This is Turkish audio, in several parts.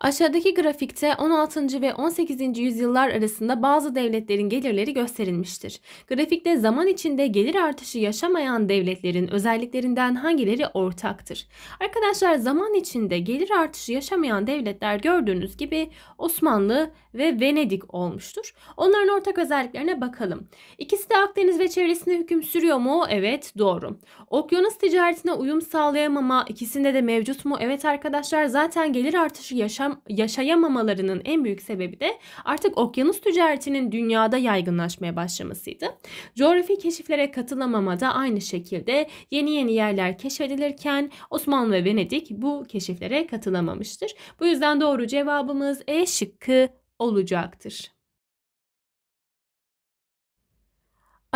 Aşağıdaki grafikte 16. ve 18. yüzyıllar arasında bazı devletlerin gelirleri gösterilmiştir. Grafikte zaman içinde gelir artışı yaşamayan devletlerin özelliklerinden hangileri ortaktır? Arkadaşlar zaman içinde gelir artışı yaşamayan devletler gördüğünüz gibi Osmanlı ve Venedik olmuştur. Onların ortak özelliklerine bakalım. İkisi de Akdeniz ve çevresinde hüküm sürüyor mu? Evet doğru. Okyanus ticaretine uyum sağlayamama ikisinde de mevcut mu? Evet arkadaşlar zaten gelir artışı yaşamayan yaşam, yaşayamamalarının en büyük sebebi de artık okyanus ticaretinin dünyada yaygınlaşmaya başlamasıydı. Coğrafi keşiflere katılamama da aynı şekilde yeni yeni yerler keşfedilirken Osmanlı ve Venedik bu keşiflere katılamamıştır. Bu yüzden doğru cevabımız E şıkkı olacaktır.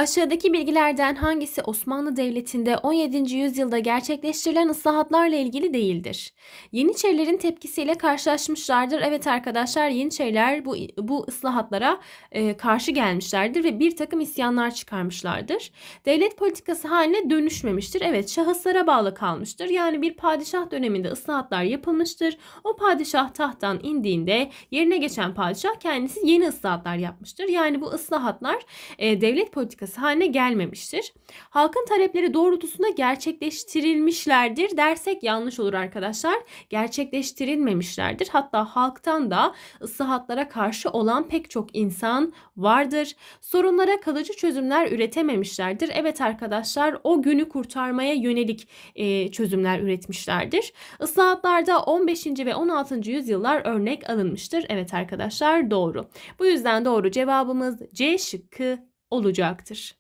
Aşağıdaki bilgilerden hangisi Osmanlı Devleti'nde 17. yüzyılda gerçekleştirilen ıslahatlarla ilgili değildir? Yeniçerilerin tepkisiyle karşılaşmışlardır. Evet arkadaşlar Yeniçeriler bu, bu ıslahatlara e, karşı gelmişlerdir ve bir takım isyanlar çıkarmışlardır. Devlet politikası haline dönüşmemiştir. Evet şahıslara bağlı kalmıştır. Yani bir padişah döneminde ıslahatlar yapılmıştır. O padişah tahttan indiğinde yerine geçen padişah kendisi yeni ıslahatlar yapmıştır. Yani bu ıslahatlar e, devlet politikası projesi haline gelmemiştir. Halkın talepleri doğrultusunda gerçekleştirilmişlerdir dersek yanlış olur arkadaşlar. Gerçekleştirilmemişlerdir. Hatta halktan da ıslahatlara karşı olan pek çok insan vardır. Sorunlara kalıcı çözümler üretememişlerdir. Evet arkadaşlar o günü kurtarmaya yönelik e, çözümler üretmişlerdir. Islahatlarda 15. ve 16. yüzyıllar örnek alınmıştır. Evet arkadaşlar doğru. Bu yüzden doğru cevabımız C şıkkı olacaktır.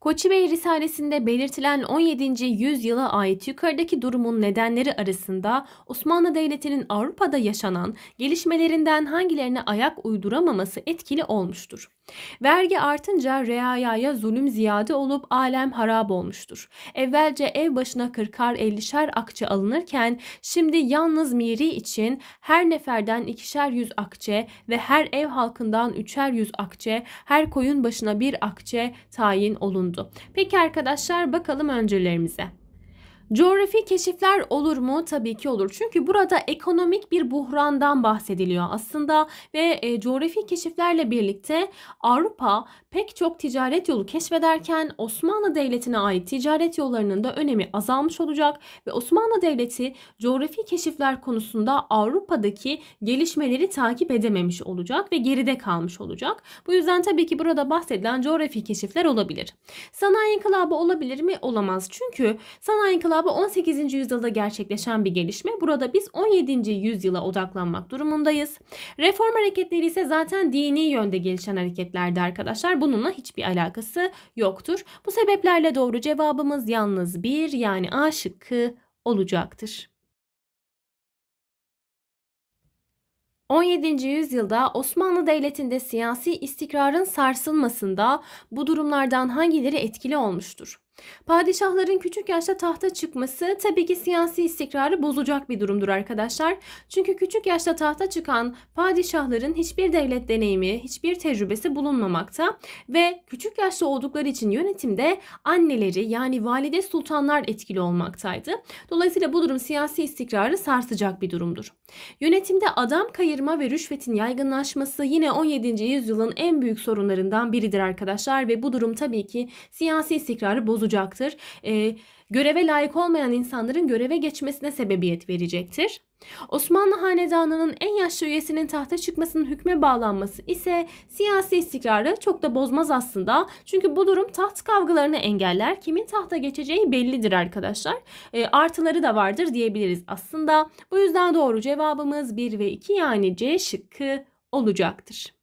Koçi Bey Risalesi'nde belirtilen 17. yüzyıla ait yukarıdaki durumun nedenleri arasında Osmanlı Devleti'nin Avrupa'da yaşanan gelişmelerinden hangilerine ayak uyduramaması etkili olmuştur. Vergi artınca reayaya zulüm ziyade olup alem harap olmuştur. Evvelce ev başına kırkar ellişer akçe alınırken şimdi yalnız miri için her neferden ikişer yüz akçe ve her ev halkından üçer yüz akçe, her koyun başına bir akçe tayin olundu bulundu. Peki arkadaşlar bakalım öncülerimize. Coğrafi keşifler olur mu? Tabii ki olur. Çünkü burada ekonomik bir buhrandan bahsediliyor aslında ve e, coğrafi keşiflerle birlikte Avrupa pek çok ticaret yolu keşfederken Osmanlı Devleti'ne ait ticaret yollarının da önemi azalmış olacak ve Osmanlı Devleti coğrafi keşifler konusunda Avrupa'daki gelişmeleri takip edememiş olacak ve geride kalmış olacak. Bu yüzden tabii ki burada bahsedilen coğrafi keşifler olabilir. Sanayi inkılabı olabilir mi? Olamaz. Çünkü sanayi inkılabı hesabı 18. yüzyılda gerçekleşen bir gelişme. Burada biz 17. yüzyıla odaklanmak durumundayız. Reform hareketleri ise zaten dini yönde gelişen hareketlerdi arkadaşlar. Bununla hiçbir alakası yoktur. Bu sebeplerle doğru cevabımız yalnız bir yani A şıkkı olacaktır. 17. yüzyılda Osmanlı Devleti'nde siyasi istikrarın sarsılmasında bu durumlardan hangileri etkili olmuştur? Padişahların küçük yaşta tahta çıkması tabii ki siyasi istikrarı bozacak bir durumdur arkadaşlar. Çünkü küçük yaşta tahta çıkan padişahların hiçbir devlet deneyimi, hiçbir tecrübesi bulunmamakta ve küçük yaşta oldukları için yönetimde anneleri yani valide sultanlar etkili olmaktaydı. Dolayısıyla bu durum siyasi istikrarı sarsacak bir durumdur. Yönetimde adam kayırma ve rüşvetin yaygınlaşması yine 17. yüzyılın en büyük sorunlarından biridir arkadaşlar ve bu durum tabii ki siyasi istikrarı bozacak olacaktır. E, göreve layık olmayan insanların göreve geçmesine sebebiyet verecektir. Osmanlı Hanedanı'nın en yaşlı üyesinin tahta çıkmasının hükme bağlanması ise siyasi istikrarı çok da bozmaz aslında. Çünkü bu durum taht kavgalarını engeller. Kimin tahta geçeceği bellidir arkadaşlar. E, artıları da vardır diyebiliriz aslında. Bu yüzden doğru cevabımız 1 ve 2 yani C şıkkı olacaktır.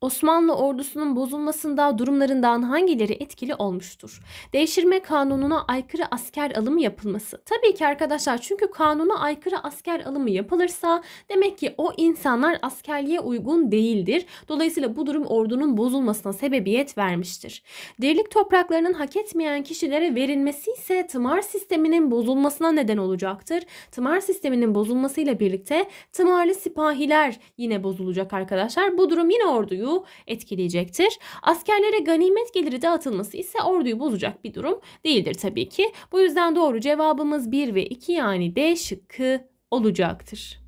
Osmanlı ordusunun bozulmasında durumlarından hangileri etkili olmuştur? Devşirme kanununa aykırı asker alımı yapılması. Tabii ki arkadaşlar çünkü kanuna aykırı asker alımı yapılırsa demek ki o insanlar askerliğe uygun değildir. Dolayısıyla bu durum ordunun bozulmasına sebebiyet vermiştir. Dirlik topraklarının hak etmeyen kişilere verilmesi ise tımar sisteminin bozulmasına neden olacaktır. Tımar sisteminin bozulmasıyla birlikte tımarlı sipahiler yine bozulacak arkadaşlar. Bu durum yine orduyu orduyu etkileyecektir. Askerlere ganimet geliri dağıtılması ise orduyu bozacak bir durum değildir tabii ki. Bu yüzden doğru cevabımız 1 ve 2 yani D şıkkı olacaktır.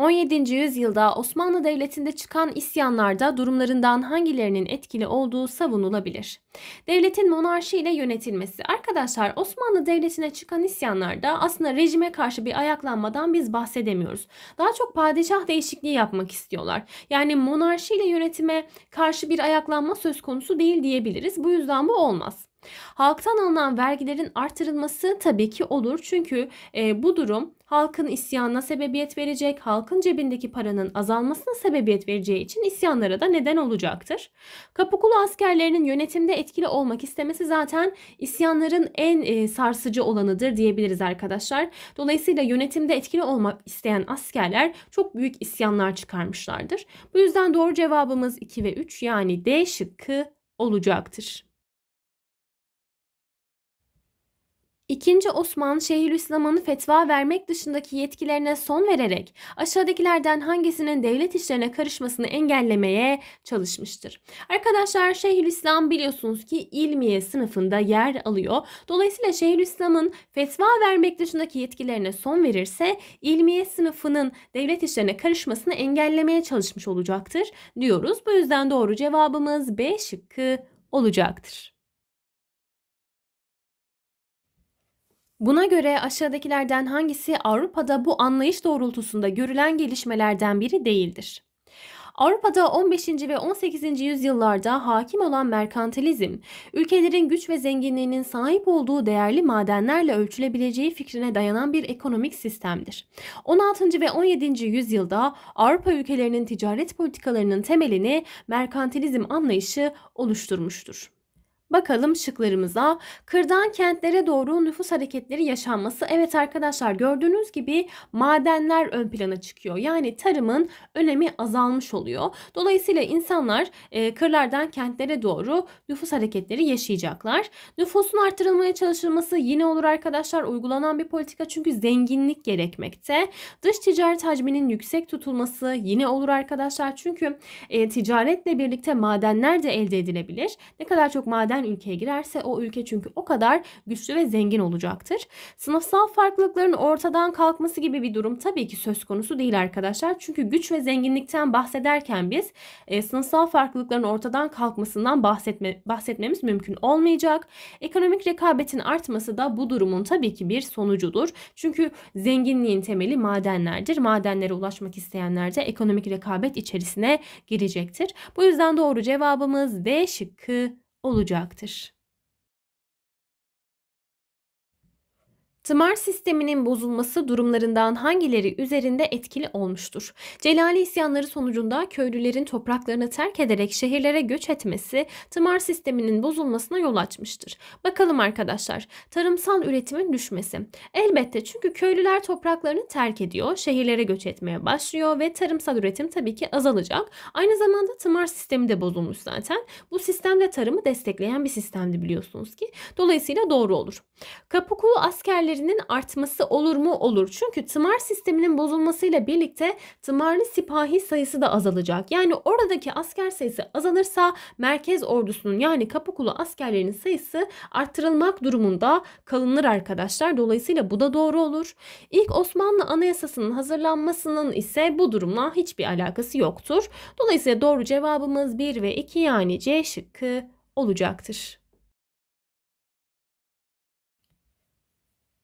17. yüzyılda Osmanlı Devleti'nde çıkan isyanlarda durumlarından hangilerinin etkili olduğu savunulabilir. Devletin monarşi ile yönetilmesi. Arkadaşlar Osmanlı Devleti'ne çıkan isyanlarda aslında rejime karşı bir ayaklanmadan biz bahsedemiyoruz. Daha çok padişah değişikliği yapmak istiyorlar. Yani monarşi ile yönetime karşı bir ayaklanma söz konusu değil diyebiliriz. Bu yüzden bu olmaz. Halktan alınan vergilerin artırılması tabii ki olur çünkü e, bu durum halkın isyanına sebebiyet verecek, halkın cebindeki paranın azalmasına sebebiyet vereceği için isyanlara da neden olacaktır. Kapıkulu askerlerinin yönetimde etkili olmak istemesi zaten isyanların en e, sarsıcı olanıdır diyebiliriz arkadaşlar. Dolayısıyla yönetimde etkili olmak isteyen askerler çok büyük isyanlar çıkarmışlardır. Bu yüzden doğru cevabımız 2 ve 3 yani D şıkkı olacaktır. İkinci Osman Şeyhülislam'ın fetva vermek dışındaki yetkilerine son vererek aşağıdakilerden hangisinin devlet işlerine karışmasını engellemeye çalışmıştır. Arkadaşlar Şeyhülislam biliyorsunuz ki ilmiye sınıfında yer alıyor. Dolayısıyla Şeyhülislam'ın fetva vermek dışındaki yetkilerine son verirse ilmiye sınıfının devlet işlerine karışmasını engellemeye çalışmış olacaktır diyoruz. Bu yüzden doğru cevabımız B şıkkı olacaktır. Buna göre aşağıdakilerden hangisi Avrupa'da bu anlayış doğrultusunda görülen gelişmelerden biri değildir? Avrupa'da 15. ve 18. yüzyıllarda hakim olan merkantilizm, ülkelerin güç ve zenginliğinin sahip olduğu değerli madenlerle ölçülebileceği fikrine dayanan bir ekonomik sistemdir. 16. ve 17. yüzyılda Avrupa ülkelerinin ticaret politikalarının temelini merkantilizm anlayışı oluşturmuştur. Bakalım şıklarımıza. Kırdan kentlere doğru nüfus hareketleri yaşanması. Evet arkadaşlar gördüğünüz gibi madenler ön plana çıkıyor. Yani tarımın önemi azalmış oluyor. Dolayısıyla insanlar e, kırlardan kentlere doğru nüfus hareketleri yaşayacaklar. Nüfusun artırılmaya çalışılması yine olur arkadaşlar. Uygulanan bir politika çünkü zenginlik gerekmekte. Dış ticaret hacminin yüksek tutulması yine olur arkadaşlar. Çünkü e, ticaretle birlikte madenler de elde edilebilir. Ne kadar çok maden eden ülkeye girerse o ülke çünkü o kadar güçlü ve zengin olacaktır. Sınıfsal farklılıkların ortadan kalkması gibi bir durum tabii ki söz konusu değil arkadaşlar. Çünkü güç ve zenginlikten bahsederken biz e, sınıfsal farklılıkların ortadan kalkmasından bahsetme, bahsetmemiz mümkün olmayacak. Ekonomik rekabetin artması da bu durumun tabii ki bir sonucudur. Çünkü zenginliğin temeli madenlerdir. Madenlere ulaşmak isteyenler de ekonomik rekabet içerisine girecektir. Bu yüzden doğru cevabımız D şıkkı olacaktır. Tımar sisteminin bozulması durumlarından hangileri üzerinde etkili olmuştur? Celali isyanları sonucunda köylülerin topraklarını terk ederek şehirlere göç etmesi tımar sisteminin bozulmasına yol açmıştır. Bakalım arkadaşlar, tarımsal üretimin düşmesi. Elbette çünkü köylüler topraklarını terk ediyor, şehirlere göç etmeye başlıyor ve tarımsal üretim tabii ki azalacak. Aynı zamanda tımar sistemi de bozulmuş zaten. Bu sistemde tarımı destekleyen bir sistemdi biliyorsunuz ki. Dolayısıyla doğru olur. Kapukulu askerler gelirlerinin artması olur mu? Olur. Çünkü tımar sisteminin bozulmasıyla birlikte tımarlı sipahi sayısı da azalacak. Yani oradaki asker sayısı azalırsa merkez ordusunun yani Kapıkulu askerlerinin sayısı arttırılmak durumunda kalınır arkadaşlar. Dolayısıyla bu da doğru olur. İlk Osmanlı Anayasası'nın hazırlanmasının ise bu durumla hiçbir alakası yoktur. Dolayısıyla doğru cevabımız 1 ve 2 yani C şıkkı olacaktır.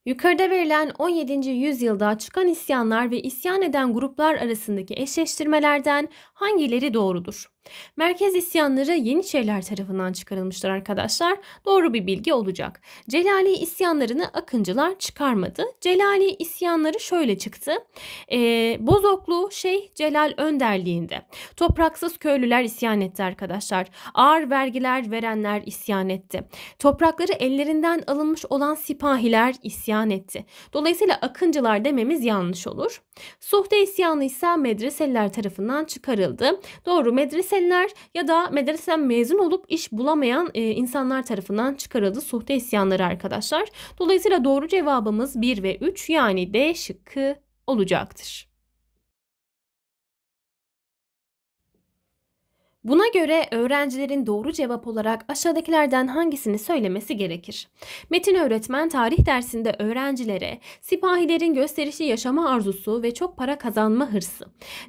Yukarıda verilen 17. yüzyılda çıkan isyanlar ve isyan eden gruplar arasındaki eşleştirmelerden hangileri doğrudur? Merkez isyanları Yeniçeriler tarafından çıkarılmıştır arkadaşlar. Doğru bir bilgi olacak. Celali isyanlarını Akıncılar çıkarmadı. Celali isyanları şöyle çıktı. Ee, Bozoklu Şeyh Celal önderliğinde. Topraksız köylüler isyan etti arkadaşlar. Ağır vergiler verenler isyan etti. Toprakları ellerinden alınmış olan sipahiler isyan etti. Dolayısıyla Akıncılar dememiz yanlış olur. Suhde isyanı ise medreseliler tarafından çıkarıldı. Doğru medrese Çetenler ya da medreseden mezun olup iş bulamayan e, insanlar tarafından çıkarıldı suhte isyanları arkadaşlar. Dolayısıyla doğru cevabımız 1 ve 3 yani D şıkkı olacaktır. Buna göre öğrencilerin doğru cevap olarak aşağıdakilerden hangisini söylemesi gerekir? Metin öğretmen tarih dersinde öğrencilere sipahilerin gösterişi yaşama arzusu ve çok para kazanma hırsı,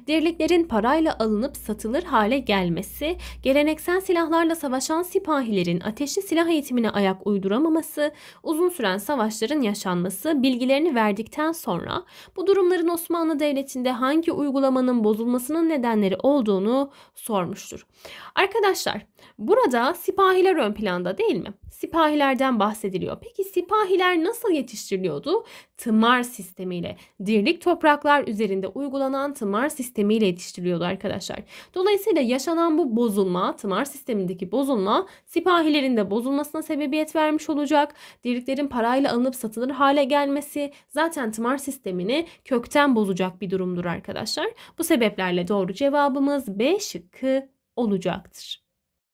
dirliklerin parayla alınıp satılır hale gelmesi, geleneksel silahlarla savaşan sipahilerin ateşli silah eğitimine ayak uyduramaması, uzun süren savaşların yaşanması bilgilerini verdikten sonra bu durumların Osmanlı Devleti'nde hangi uygulamanın bozulmasının nedenleri olduğunu sormuştur. Arkadaşlar burada sipahiler ön planda değil mi? Sipahilerden bahsediliyor. Peki sipahiler nasıl yetiştiriliyordu? Tımar sistemiyle. Dirlik topraklar üzerinde uygulanan tımar sistemiyle yetiştiriliyordu arkadaşlar. Dolayısıyla yaşanan bu bozulma, tımar sistemindeki bozulma sipahilerin de bozulmasına sebebiyet vermiş olacak. Dirliklerin parayla alınıp satılır hale gelmesi zaten tımar sistemini kökten bozacak bir durumdur arkadaşlar. Bu sebeplerle doğru cevabımız B şıkkı olacaktır.